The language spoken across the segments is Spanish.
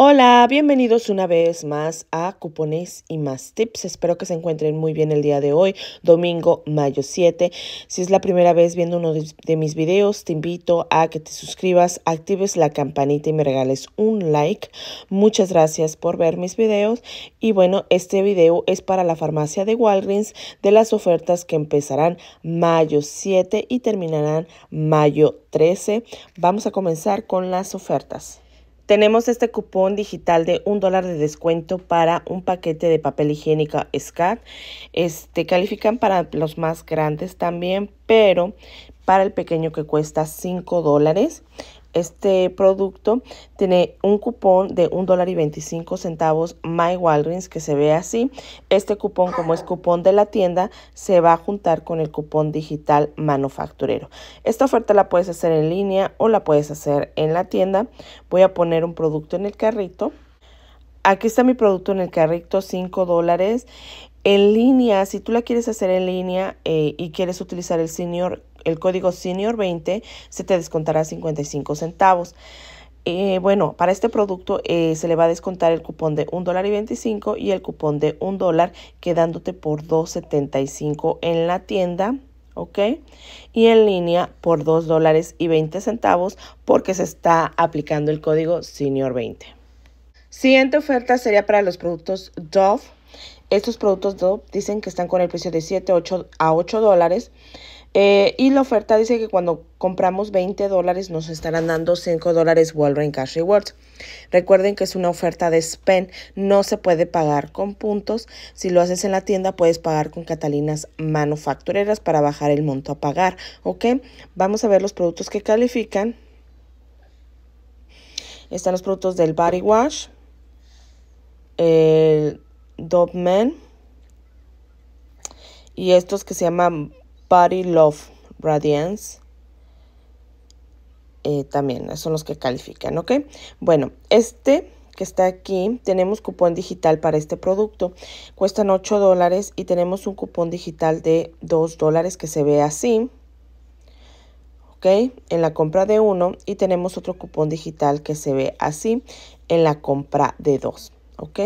Hola, bienvenidos una vez más a Cupones y más tips. Espero que se encuentren muy bien el día de hoy, domingo, mayo 7. Si es la primera vez viendo uno de, mis videos, te invito a que te suscribas, actives la campanita y me regales un like. Muchas gracias por ver mis videos. Y bueno, este video es para la farmacia de Walgreens de las ofertas que empezarán mayo 7 y terminarán mayo 13. Vamos a comenzar con las ofertas. Tenemos este cupón digital de un dólar de descuento para un paquete de papel higiénico SCAT. Este, califican para los más grandes también, pero para el pequeño que cuesta 5 dólares. Este producto tiene un cupón de $1.25 dólar y 25 centavos My Walgreens que se ve así. Este cupón, como es cupón de la tienda, se va a juntar con el cupón digital manufacturero. Esta oferta la puedes hacer en línea o la puedes hacer en la tienda. Voy a poner un producto en el carrito. Aquí está mi producto en el carrito, 5 dólares. En línea, si tú la quieres hacer en línea eh, y quieres utilizar el senior el código Senior 20 se te descontará 55 centavos. Eh, bueno, para este producto eh, se le va a descontar el cupón de $1.25 y el cupón de 1 dólar quedándote por 2.75 en la tienda. ¿ok? Y en línea por 2 dólares y 20 porque se está aplicando el código Senior20. Siguiente oferta sería para los productos Dove. Estos productos Dove dicen que están con el precio de 7 8, a 8 dólares. Eh, y la oferta dice que cuando compramos 20 dólares nos estarán dando 5 dólares Walgreens Cash Rewards. Recuerden que es una oferta de spend, no se puede pagar con puntos. Si lo haces en la tienda puedes pagar con Catalinas manufactureras para bajar el monto a pagar, ¿ok? Vamos a ver los productos que califican. Están los productos del Body Wash, el Dove Men y estos que se llaman Body Love Radiance. Eh, también son los que califican, ¿ok? Bueno, este que está aquí, tenemos cupón digital para este producto. Cuestan 8 dólares y tenemos un cupón digital de 2 dólares que se ve así. ¿Ok? En la compra de uno y tenemos otro cupón digital que se ve así en la compra de dos. ¿Ok?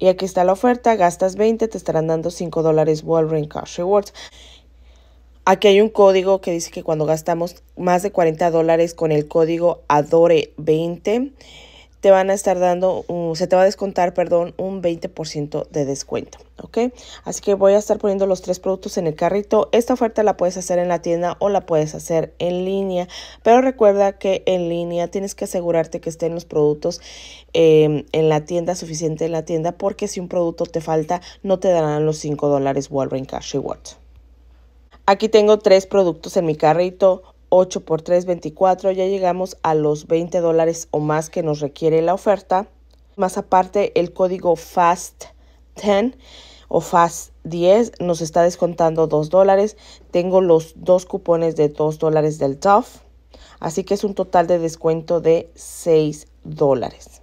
Y aquí está la oferta, gastas 20, te estarán dando 5 dólares Walgreens Cash Rewards. Aquí hay un código que dice que cuando gastamos más de 40 dólares con el código ADORE20, te van a estar dando, se te va a descontar, perdón, un 20% de descuento, Así que voy a estar poniendo los tres productos en el carrito. Esta oferta la puedes hacer en la tienda o la puedes hacer en línea, pero recuerda que en línea tienes que asegurarte que estén los productos em, en la tienda, suficiente en la tienda, porque si un producto te falta, no te darán los 5 dólares Walgreens Cash Rewards. Aquí tengo tres productos en mi carrito. 8 por 3, 24, ya llegamos a los 20 dólares o más que nos requiere la oferta. Más aparte, el código FAST10 o FAST10 nos está descontando 2 dólares. Tengo los dos cupones de 2 dólares del TOF. Así que es un total de descuento de 6 dólares.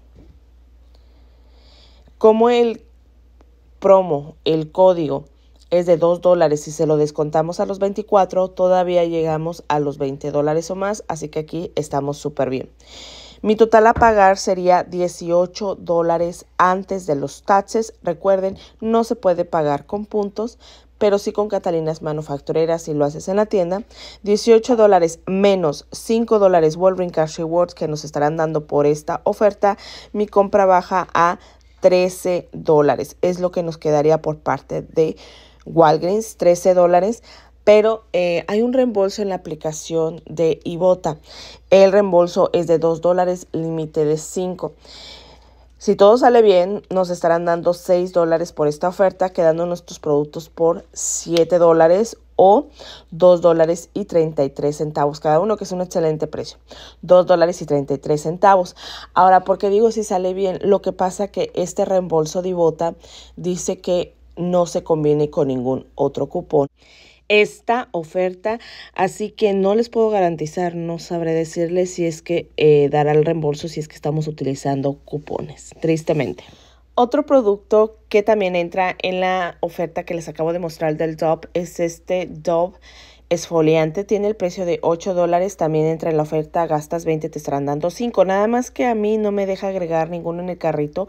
Como el promo, el código es de 2 dólares. Si se lo descontamos a los 24, todavía llegamos a los 20 dólares o más, así que aquí estamos súper bien. Mi total a pagar sería 18 dólares antes de los taxes. Recuerden, no se puede pagar con puntos, pero sí con Catalinas Manufactureras si lo haces en la tienda. 18 dólares menos 5 dólares Wolverine Cash Rewards que nos estarán dando por esta oferta. Mi compra baja a 13 dólares. Es lo que nos quedaría por parte de Walgreens, 13 dólares, pero eh, hay un reembolso en la aplicación de Ibota. El reembolso es de 2 dólares, límite de 5. Si todo sale bien, nos estarán dando 6 dólares por esta oferta, quedando nuestros productos por 7 dólares o 2 dólares y 33 centavos cada uno, que es un excelente precio. 2 dólares y 33 centavos. Ahora, ¿por qué digo si sale bien? Lo que pasa que este reembolso de Ibota dice que no se conviene con ningún otro cupón esta oferta, así que no les puedo garantizar, no sabré decirles si es que eh, dará el reembolso si es que estamos utilizando cupones, tristemente. Otro producto que también entra en la oferta que les acabo de mostrar del Dove es este Dove esfoliante. Tiene el precio de 8 dólares. También entra en la oferta. Gastas 20, te estarán dando 5. Nada más que a mí no me deja agregar ninguno en el carrito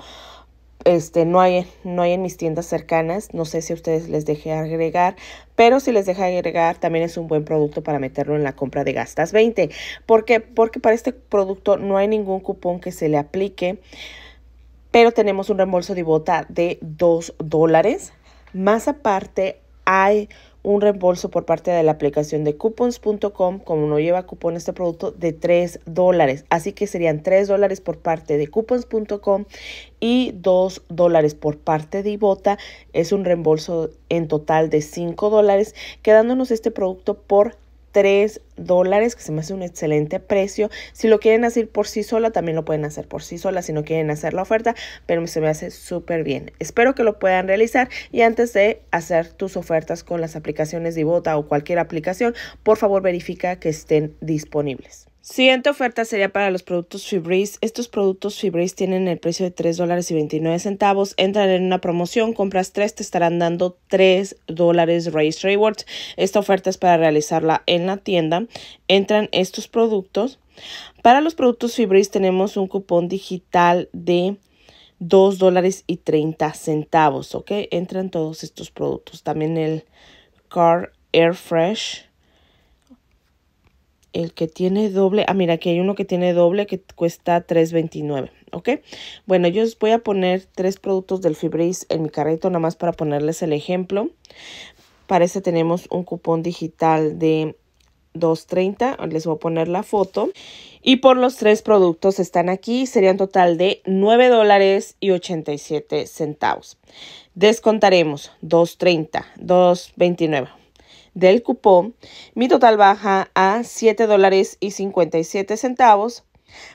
este, no, hay, no hay en mis tiendas cercanas, no sé si a ustedes les deje agregar, pero si les deja agregar también es un buen producto para meterlo en la compra de gastas 20. ¿Por qué? Porque para este producto no hay ningún cupón que se le aplique, pero tenemos un reembolso de bota de 2 dólares. Más aparte hay un reembolso por parte de la aplicación de coupons.com, como no lleva cupón este producto, de 3 dólares. Así que serían 3 dólares por parte de coupons.com y 2 dólares por parte de Ibota. Es un reembolso en total de 5 dólares, quedándonos este producto por 3 dólares, que se me hace un excelente precio. Si lo quieren hacer por sí sola, también lo pueden hacer por sí sola si no quieren hacer la oferta, pero se me hace súper bien. Espero que lo puedan realizar y antes de hacer tus ofertas con las aplicaciones de Ibota o cualquier aplicación, por favor verifica que estén disponibles. Siguiente oferta sería para los productos Fibris. Estos productos Fibris tienen el precio de $3.29. dólares y 29 centavos. Entran en una promoción, compras 3, te estarán dando 3 dólares Race Rewards. Esta oferta es para realizarla en la tienda. Entran estos productos. Para los productos Fibris tenemos un cupón digital de $2.30. dólares y 30 centavos. Entran todos estos productos. También el Car Air Fresh el que tiene doble, ah, mira, aquí hay uno que tiene doble que cuesta $3.29, ¿ok? Bueno, yo les voy a poner tres productos del Fibris en mi carrito, nada más para ponerles el ejemplo. Para ese tenemos un cupón digital de 2.30, les voy a poner la foto. Y por los tres productos están aquí, serían total de $9.87. dólares y centavos. Descontaremos 2.30, 2.29 del cupón, mi total baja a 7 dólares y 57 centavos.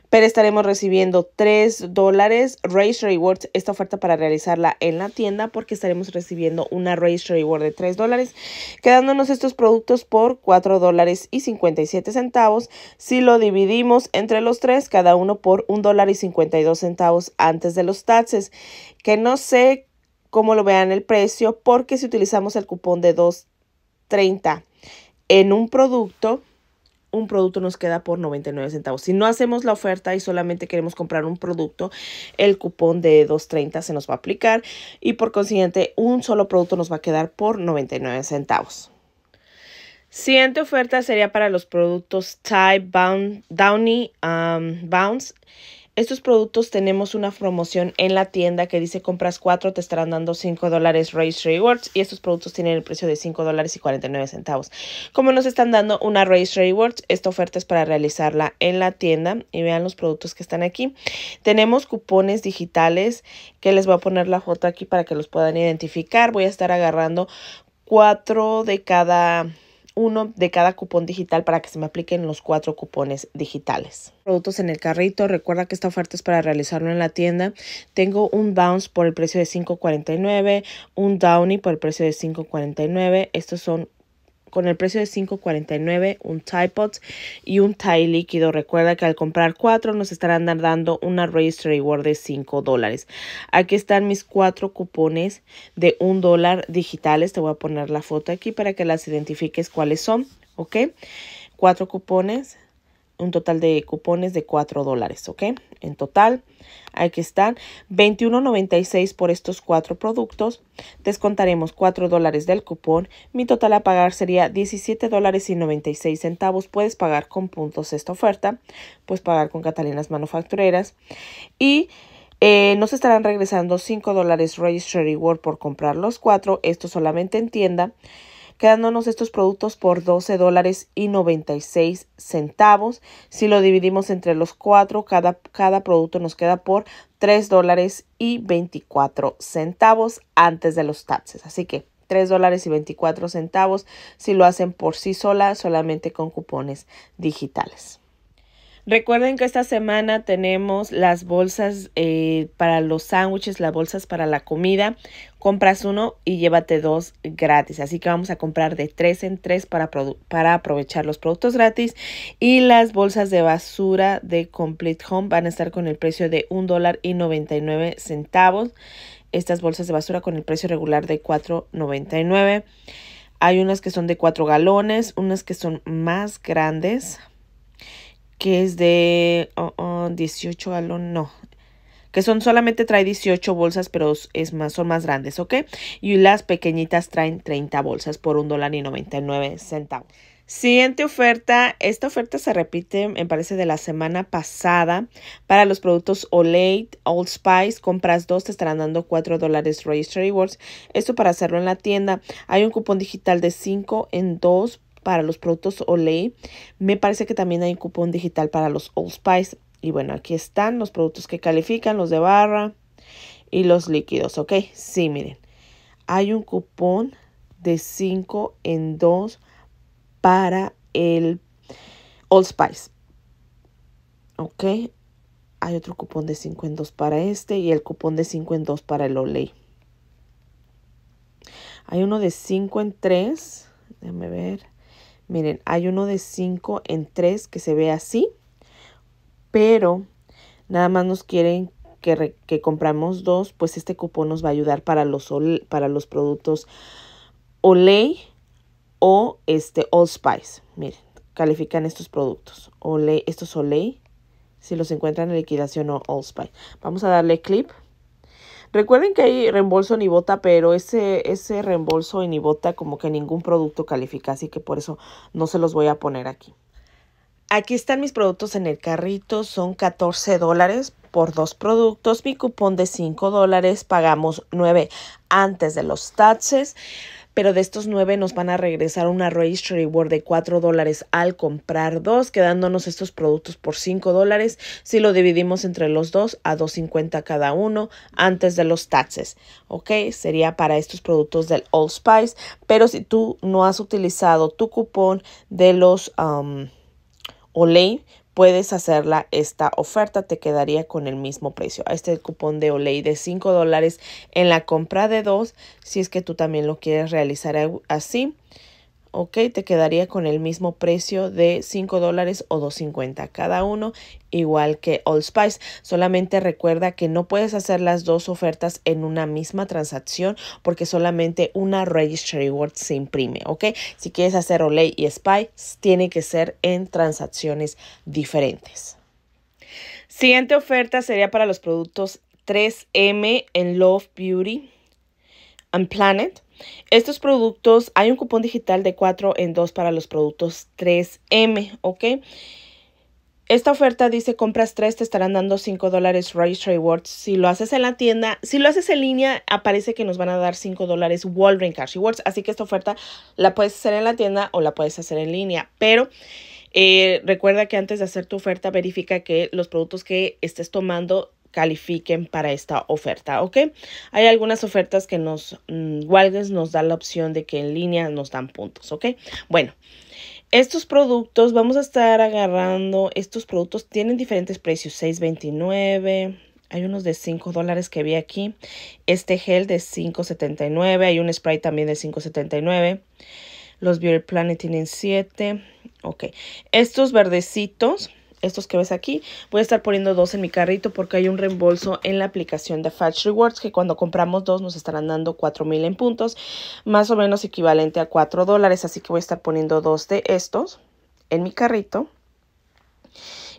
Pero estaremos recibiendo 3 dólares Race Rewards, esta oferta para realizarla en la tienda porque estaremos recibiendo una Race Reward de 3 dólares, quedándonos estos productos por 4 dólares y 57 centavos. Si lo dividimos entre los tres, cada uno por 1 dólar y 52 centavos antes de los taxes, que no sé cómo lo vean el precio porque si utilizamos el cupón de 2 30 en un producto, un producto nos queda por 99 centavos. Si no hacemos la oferta y solamente queremos comprar un producto, el cupón de 2.30 se nos va a aplicar y por consiguiente un solo producto nos va a quedar por 99 centavos. Siguiente oferta sería para los productos type Bound, Downy um, Bounce estos productos tenemos una promoción en la tienda que dice compras 4, te estarán dando 5 dólares Race Rewards y estos productos tienen el precio de cinco dólares y nueve centavos. Como nos están dando una Race Rewards, esta oferta es para realizarla en la tienda y vean los productos que están aquí. Tenemos cupones digitales que les voy a poner la foto aquí para que los puedan identificar. Voy a estar agarrando cuatro de cada uno de cada cupón digital para que se me apliquen los cuatro cupones digitales. Productos en el carrito, recuerda que esta oferta es para realizarlo en la tienda. Tengo un bounce por el precio de $5.49, un downy por el precio de $5.49. Estos son con el precio de 5.49 un Tide pot y un Tide líquido. Recuerda que al comprar cuatro nos estarán dando una Registry Reward de 5 dólares. Aquí están mis cuatro cupones de un dólar digitales. Te voy a poner la foto aquí para que las identifiques cuáles son. ¿Ok? Cuatro cupones un total de cupones de 4 dólares, ¿ok? En total, aquí están, 21.96 por estos cuatro productos. Descontaremos 4 dólares del cupón. Mi total a pagar sería 17 dólares y 96 centavos. Puedes pagar con puntos esta oferta, puedes pagar con Catalinas Manufactureras. Y... Eh, nos estarán regresando 5 dólares Registry Reward por comprar los cuatro. Esto solamente en tienda quedándonos estos productos por 12 dólares y 96 centavos. Si lo dividimos entre los cuatro, cada, cada producto nos queda por 3 dólares y 24 centavos antes de los taxes. Así que 3 dólares y 24 centavos si lo hacen por sí sola, solamente con cupones digitales. Recuerden que esta semana tenemos las bolsas eh, para los sándwiches, las bolsas para la comida. Compras uno y llévate dos gratis. Así que vamos a comprar de tres en tres para, para aprovechar los productos gratis. Y las bolsas de basura de Complete Home van a estar con el precio de $1.99. centavos. Estas bolsas de basura con el precio regular de 4.99. Hay unas que son de 4 galones, unas que son más grandes que es de oh, oh, 18 galón, no, que son solamente trae 18 bolsas, pero es más, son más grandes, ¿ok? Y las pequeñitas traen 30 bolsas por un dólar y 99 centavos. Siguiente oferta, esta oferta se repite, me parece, de la semana pasada para los productos Olay, Old Spice, compras dos, te estarán dando 4 dólares Register Rewards, esto para hacerlo en la tienda. Hay un cupón digital de 5 en 2 para los productos Olay. Me parece que también hay un cupón digital para los Old Spice. Y bueno, aquí están los productos que califican, los de barra y los líquidos, ¿ok? Sí, miren, hay un cupón de 5 en 2 para el Old Spice. ¿Ok? Hay otro cupón de 5 en 2 para este y el cupón de 5 en 2 para el Olay. Hay uno de 5 en 3. Déjame ver. Miren, hay uno de 5 en 3 que se ve así, pero nada más nos quieren que, compramos dos, pues este cupón nos va a ayudar para los, para los productos Olay o este Allspice. Miren, califican estos productos. Olay, estos Olay, si los encuentran en liquidación o Spice. Vamos a darle clip. Recuerden que hay reembolso en Ibota, pero ese, ese reembolso en Ibota como que ningún producto califica, así que por eso no se los voy a poner aquí. Aquí están mis productos en el carrito, son 14 dólares por dos productos, mi cupón de 5 dólares, pagamos 9 antes de los taxes pero de estos nueve nos van a regresar una Registry Reward de 4 dólares al comprar dos, quedándonos estos productos por 5 dólares si lo dividimos entre los dos a 2.50 cada uno antes de los taxes. Ok, sería para estos productos del All Spice, pero si tú no has utilizado tu cupón de los um, Olay, puedes hacerla esta oferta, te quedaría con el mismo precio. Este es el cupón de Olay de 5 dólares en la compra de dos, si es que tú también lo quieres realizar así ok, te quedaría con el mismo precio de 5 dólares o 2.50 cada uno, igual que All Spice. Solamente recuerda que no puedes hacer las dos ofertas en una misma transacción porque solamente una Registry Reward se imprime, ok. Si quieres hacer Olay y Spice, tiene que ser en transacciones diferentes. Siguiente oferta sería para los productos 3M en Love Beauty and Planet. Estos productos, hay un cupón digital de 4 en 2 para los productos 3M, ¿ok? Esta oferta dice compras 3 te estarán dando 5 dólares Registry Rewards. Si lo haces en la tienda, si lo haces en línea, aparece que nos van a dar 5 dólares Walgreens Cash Rewards. Así que esta oferta la puedes hacer en la tienda o la puedes hacer en línea. Pero eh, recuerda que antes de hacer tu oferta, verifica que los productos que estés tomando califiquen para esta oferta, ¿ok? Hay algunas ofertas que nos, mm, Walgreens nos da la opción de que en línea nos dan puntos, ¿ok? Bueno, estos productos, vamos a estar agarrando, estos productos tienen diferentes precios, $6.29, hay unos de 5 dólares que vi aquí, este gel de $5.79, hay un spray también de $5.79, los Beauty Planet tienen 7, ok. Estos verdecitos estos que ves aquí, voy a estar poniendo dos en mi carrito porque hay un reembolso en la aplicación de Fetch Rewards que cuando compramos dos nos estarán dando 4000 en puntos, más o menos equivalente a 4 dólares, así que voy a estar poniendo dos de estos en mi carrito.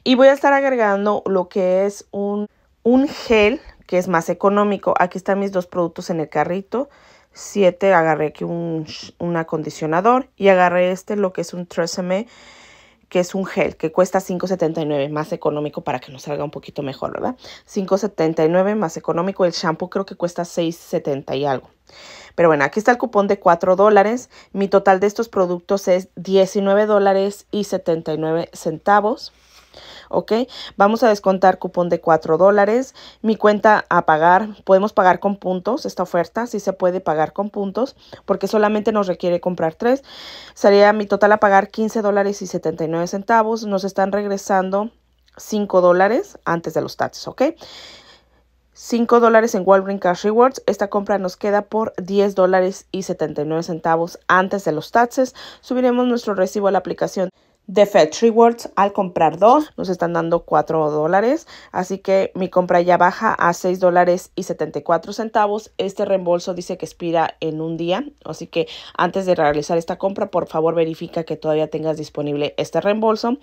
Y voy a estar agregando lo que es un, un gel que es más económico. Aquí están mis dos productos en el carrito. 7 agarré aquí un, un acondicionador y agarré este lo que es un Tresemme que es un gel que cuesta 5.79 más económico para que nos salga un poquito mejor, ¿verdad? 5.79 más económico. El shampoo creo que cuesta 6.70 y algo. Pero bueno, aquí está el cupón de 4 dólares. Mi total de estos productos es 19 dólares y 79 centavos. ¿ok? Vamos a descontar cupón de 4 dólares. Mi cuenta a pagar, podemos pagar con puntos esta oferta, sí se puede pagar con puntos, porque solamente nos requiere comprar 3. Sería mi total a pagar 15 dólares y 79 centavos. Nos están regresando 5 dólares antes de los taxes, ¿ok? 5 dólares en Walgreens Cash Rewards. Esta compra nos queda por 10 dólares y 79 centavos antes de los taxes. Subiremos nuestro recibo a la aplicación de Fetch Rewards al comprar dos nos están dando 4 dólares así que mi compra ya baja a 6 dólares y 74 centavos este reembolso dice que expira en un día así que antes de realizar esta compra por favor verifica que todavía tengas disponible este reembolso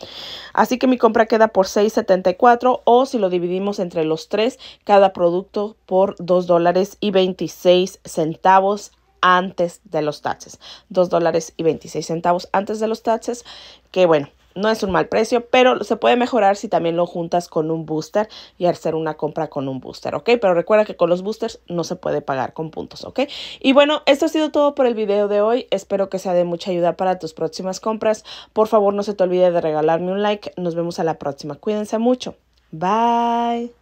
así que mi compra queda por 6.74 o si lo dividimos entre los tres cada producto por $2.26 dólares y 26 centavos antes de los taxes. 2 dólares y 26 centavos antes de los taxes, que bueno, no es un mal precio, pero se puede mejorar si también lo juntas con un booster y hacer una compra con un booster, ¿ok? Pero recuerda que con los boosters no se puede pagar con puntos, ¿ok? Y bueno, esto ha sido todo por el video de hoy. Espero que sea de mucha ayuda para tus próximas compras. Por favor, no se te olvide de regalarme un like. Nos vemos a la próxima. Cuídense mucho. Bye.